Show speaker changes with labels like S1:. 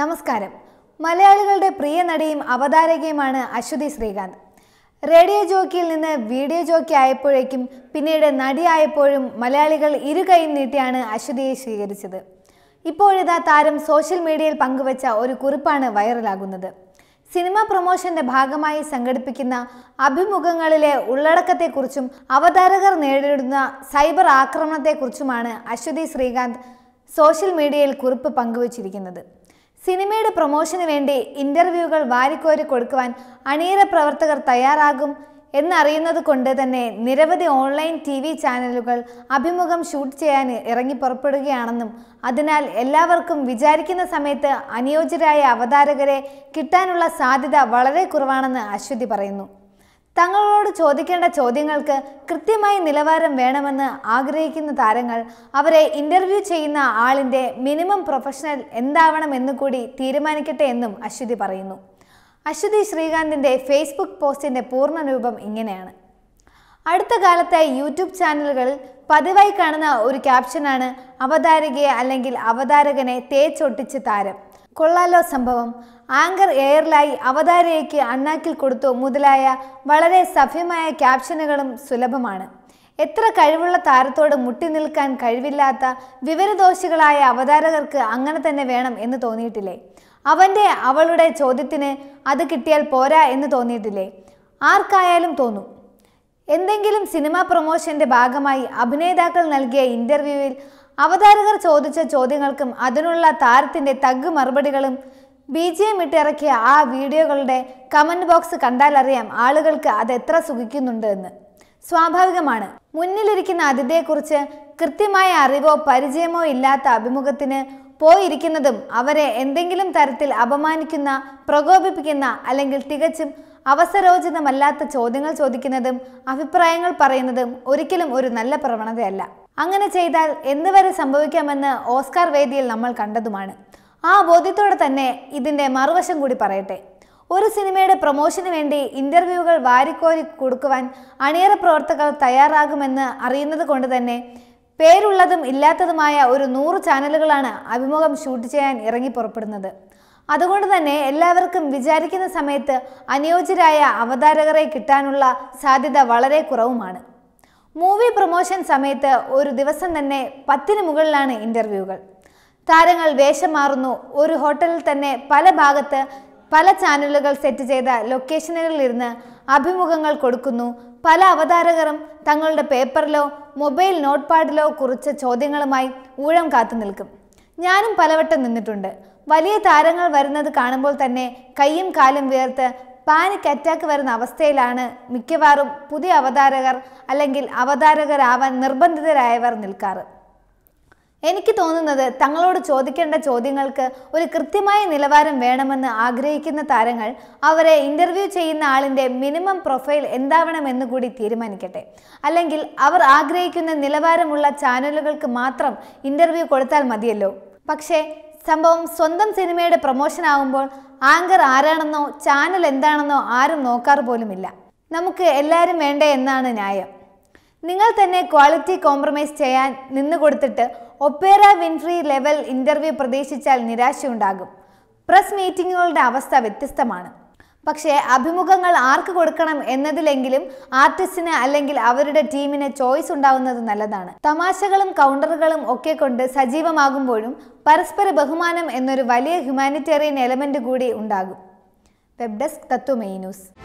S1: നമസ്കാരം മലയാളികളുടെ പ്രിയ നടിയും അവതാരകയുമാണ് അശ്വതി ശ്രീകാന്ത് റേഡിയോ ജോക്കിയിൽ നിന്ന് വീഡിയോ ജോക്കി ആയപ്പോഴേക്കും പിന്നീട് നടിയായപ്പോഴും മലയാളികൾ ഇരു കൈയും നീട്ടിയാണ് അശ്വതിയെ സ്വീകരിച്ചത് ഇപ്പോഴിതാ താരം സോഷ്യൽ മീഡിയയിൽ പങ്കുവച്ച ഒരു കുറിപ്പാണ് വൈറലാകുന്നത് സിനിമ പ്രൊമോഷന്റെ ഭാഗമായി സംഘടിപ്പിക്കുന്ന അഭിമുഖങ്ങളിലെ ഉള്ളടക്കത്തെക്കുറിച്ചും അവതാരകർ നേരിടുന്ന സൈബർ ആക്രമണത്തെക്കുറിച്ചുമാണ് അശ്വതി ശ്രീകാന്ത് സോഷ്യൽ മീഡിയയിൽ കുറിപ്പ് പങ്കുവച്ചിരിക്കുന്നത് സിനിമയുടെ പ്രൊമോഷന് വേണ്ടി ഇൻ്റർവ്യൂകൾ വാരിക്കോരി കൊടുക്കുവാൻ അണിയറ പ്രവർത്തകർ തയ്യാറാകും എന്നറിയുന്നത് കൊണ്ട് തന്നെ നിരവധി ഓൺലൈൻ ടി വി ചാനലുകൾ അഭിമുഖം ഷൂട്ട് ചെയ്യാൻ ഇറങ്ങി പുറപ്പെടുകയാണെന്നും അതിനാൽ എല്ലാവർക്കും വിചാരിക്കുന്ന സമയത്ത് അനുയോജ്യരായ അവതാരകരെ കിട്ടാനുള്ള സാധ്യത വളരെ കുറവാണെന്ന് അശ്വതി പറയുന്നു തങ്ങളോട് ചോദിക്കേണ്ട ചോദ്യങ്ങൾക്ക് കൃത്യമായ നിലവാരം വേണമെന്ന് ആഗ്രഹിക്കുന്ന താരങ്ങൾ അവരെ ഇൻ്റർവ്യൂ ചെയ്യുന്ന ആളിൻ്റെ മിനിമം പ്രൊഫഷണൽ എന്താവണം എന്ന് കൂടി തീരുമാനിക്കട്ടെ എന്നും അശ്വതി പറയുന്നു അശ്വതി ശ്രീകാന്തിൻ്റെ ഫേസ്ബുക്ക് പോസ്റ്റിൻ്റെ പൂർണ്ണരൂപം ഇങ്ങനെയാണ് അടുത്ത കാലത്തെ യൂട്യൂബ് ചാനലുകളിൽ പതിവായി കാണുന്ന ഒരു ക്യാപ്ഷനാണ് അവതാരകയെ അല്ലെങ്കിൽ അവതാരകനെ തേച്ചൊട്ടിച്ച് താരം കൊള്ളാലോ സംഭവം ആങ്കർ എയർലായി അവതാരയ്ക്ക് അണ്ണാക്കിൽ കൊടുത്തു മുതലായ വളരെ സഭ്യമായ ക്യാപ്ഷനുകളും സുലഭമാണ് എത്ര കഴിവുള്ള താരത്തോട് മുട്ടി നിൽക്കാൻ കഴിവില്ലാത്ത വിവരദോഷികളായ അവതാരകർക്ക് അങ്ങനെ തന്നെ വേണം എന്ന് തോന്നിയിട്ടില്ലേ അവൻ്റെ അവളുടെ ചോദ്യത്തിന് അത് കിട്ടിയാൽ പോരാ എന്ന് തോന്നിയിട്ടില്ലേ ആർക്കായാലും തോന്നും എന്തെങ്കിലും സിനിമാ പ്രൊമോഷൻ്റെ ഭാഗമായി അഭിനേതാക്കൾ നൽകിയ ഇൻ്റർവ്യൂവിൽ അവതാരകർ ചോദിച്ച ചോദ്യങ്ങൾക്കും അതിനുള്ള താരത്തിന്റെ തഗ് മറുപടികളും ബി ജി എം ഇട്ടിറക്കിയ ആ വീഡിയോകളുടെ കമന്റ് ബോക്സ് കണ്ടാലറിയാം ആളുകൾക്ക് അതെത്ര സുഖിക്കുന്നുണ്ട് എന്ന് സ്വാഭാവികമാണ് മുന്നിലിരിക്കുന്ന അതിഥിയെക്കുറിച്ച് കൃത്യമായ അറിവോ പരിചയമോ ഇല്ലാത്ത അഭിമുഖത്തിന് പോയിരിക്കുന്നതും അവരെ എന്തെങ്കിലും തരത്തിൽ അപമാനിക്കുന്ന പ്രകോപിപ്പിക്കുന്ന അല്ലെങ്കിൽ തികച്ചും അവസരോചിതമല്ലാത്ത ചോദ്യങ്ങൾ ചോദിക്കുന്നതും അഭിപ്രായങ്ങൾ പറയുന്നതും ഒരിക്കലും ഒരു നല്ല പ്രവണതയല്ല അങ്ങനെ ചെയ്താൽ എന്ന് വരെ സംഭവിക്കാമെന്ന് ഓസ്കാർ വേദിയിൽ നമ്മൾ കണ്ടതുമാണ് ആ ബോധ്യത്തോടെ തന്നെ ഇതിൻ്റെ മറുവശം കൂടി പറയട്ടെ ഒരു സിനിമയുടെ പ്രൊമോഷന് വേണ്ടി ഇൻ്റർവ്യൂകൾ വാരിക്കോരി കൊടുക്കുവാൻ അണിയറ പ്രവർത്തകർ തയ്യാറാകുമെന്ന് അറിയുന്നത് കൊണ്ട് തന്നെ പേരുള്ളതും ഇല്ലാത്തതുമായ ഒരു നൂറ് ചാനലുകളാണ് അഭിമുഖം ഷൂട്ട് ചെയ്യാൻ ഇറങ്ങി പുറപ്പെടുന്നത് അതുകൊണ്ട് തന്നെ എല്ലാവർക്കും വിചാരിക്കുന്ന സമയത്ത് അനുയോജ്യരായ അവതാരകരെ കിട്ടാനുള്ള സാധ്യത വളരെ കുറവുമാണ് മൂവി പ്രൊമോഷൻ സമയത്ത് ഒരു ദിവസം തന്നെ പത്തിന് മുകളിലാണ് ഇൻ്റർവ്യൂകൾ താരങ്ങൾ വേഷം മാറുന്നു ഒരു ഹോട്ടലിൽ തന്നെ പല ഭാഗത്ത് പല ചാനലുകൾ സെറ്റ് ചെയ്ത ലൊക്കേഷനുകളിലിരുന്ന് അഭിമുഖങ്ങൾ കൊടുക്കുന്നു പല അവതാരകരും തങ്ങളുടെ പേപ്പറിലോ മൊബൈൽ നോട്ട് പാഡിലോ കുറിച്ച ചോദ്യങ്ങളുമായി ഊഴം കാത്തു നിൽക്കും ഞാനും പലവട്ടം നിന്നിട്ടുണ്ട് വലിയ താരങ്ങൾ വരുന്നത് കാണുമ്പോൾ തന്നെ കൈയും കാലും വിയർത്ത് പാനിക് അറ്റാക്ക് വരുന്ന അവസ്ഥയിലാണ് മിക്കവാറും പുതിയ അവതാരകർ അല്ലെങ്കിൽ അവതാരകരാവാൻ നിർബന്ധിതരായവർ നിൽക്കാറ് എനിക്ക് തോന്നുന്നത് തങ്ങളോട് ചോദിക്കേണ്ട ചോദ്യങ്ങൾക്ക് ഒരു കൃത്യമായ നിലവാരം വേണമെന്ന് ആഗ്രഹിക്കുന്ന താരങ്ങൾ അവരെ ഇൻ്റർവ്യൂ ചെയ്യുന്ന ആളിൻ്റെ മിനിമം പ്രൊഫൈൽ എന്താവണമെന്ന് കൂടി തീരുമാനിക്കട്ടെ അല്ലെങ്കിൽ അവർ ആഗ്രഹിക്കുന്ന നിലവാരമുള്ള ചാനലുകൾക്ക് മാത്രം ഇൻ്റർവ്യൂ കൊടുത്താൽ മതിയല്ലോ പക്ഷേ സംഭവം സ്വന്തം സിനിമയുടെ പ്രൊമോഷൻ ആകുമ്പോൾ ആങ്കർ ആരാണെന്നോ ചാനൽ എന്താണെന്നോ ആരും നോക്കാറ് പോലുമില്ല നമുക്ക് എല്ലാവരും വേണ്ടേ എന്നാണ് ന്യായം നിങ്ങൾ തന്നെ ക്വാളിറ്റി കോംപ്രമൈസ് ചെയ്യാൻ നിന്നു കൊടുത്തിട്ട് ഒപ്പേറ വിൻഫ്രി ലെവൽ ഇൻ്റർവ്യൂ പ്രതീക്ഷിച്ചാൽ നിരാശയുണ്ടാകും പ്രസ് മീറ്റിങ്ങുകളുടെ അവസ്ഥ വ്യത്യസ്തമാണ് പക്ഷേ അഭിമുഖങ്ങൾ ആർക്ക് കൊടുക്കണം എന്നതിലെങ്കിലും ആർട്ടിസ്റ്റിന് അല്ലെങ്കിൽ അവരുടെ ടീമിന് ചോയ്സ് ഉണ്ടാവുന്നത് നല്ലതാണ് തമാശകളും കൗണ്ടറുകളും ഒക്കെ കൊണ്ട് സജീവമാകുമ്പോഴും പരസ്പര ബഹുമാനം എന്നൊരു വലിയ ഹ്യൂമാനിറ്റേറിയൻ എലമെന്റ് കൂടി ഉണ്ടാകും വെബ് ഡെസ്ക് തത്വമേ ന്യൂസ്